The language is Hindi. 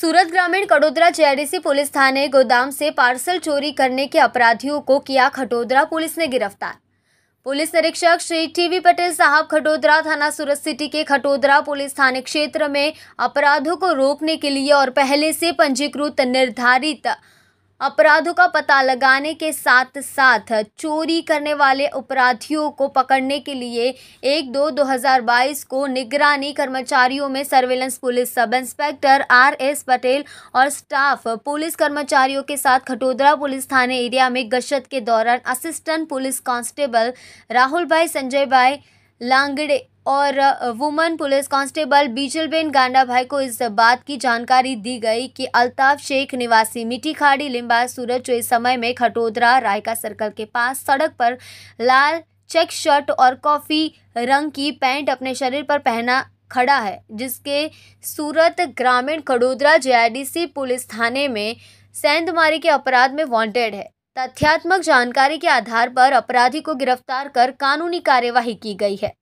सूरत ग्रामीण कड़ोदरा जेडीसी पुलिस थाने गोदाम से पार्सल चोरी करने के अपराधियों को किया खटोदरा पुलिस ने गिरफ्तार पुलिस निरीक्षक श्री टीवी पटेल साहब खटोदरा थाना सूरत सिटी के खटोदरा पुलिस थाने क्षेत्र में अपराधों को रोकने के लिए और पहले से पंजीकृत निर्धारित अपराधों का पता लगाने के साथ साथ चोरी करने वाले अपराधियों को पकड़ने के लिए एक दो 2022 हज़ार बाईस को निगरानी कर्मचारियों में surveillance police sub inspector R S Patel और स्टाफ पुलिस कर्मचारियों के साथ खटोदरा पुलिस थाने एरिया में गश्त के दौरान असिस्टेंट पुलिस कांस्टेबल राहुल भाई संजय भाई लांगड़े और वुमन पुलिस कांस्टेबल बीजलबेन भाई को इस बात की जानकारी दी गई कि अल्ताफ शेख निवासी मिट्टी खाड़ी लिम्बा सूरज जो इस समय में खटोदरा रायका सर्कल के पास सड़क पर लाल चेक शर्ट और कॉफ़ी रंग की पैंट अपने शरीर पर पहना खड़ा है जिसके सूरत ग्रामीण खडोदरा जेआईडीसी पुलिस थाने में सेंधमारी के अपराध में वांटेड है तथ्यात्मक जानकारी के आधार पर अपराधी को गिरफ्तार कर कानूनी कार्यवाही की गई है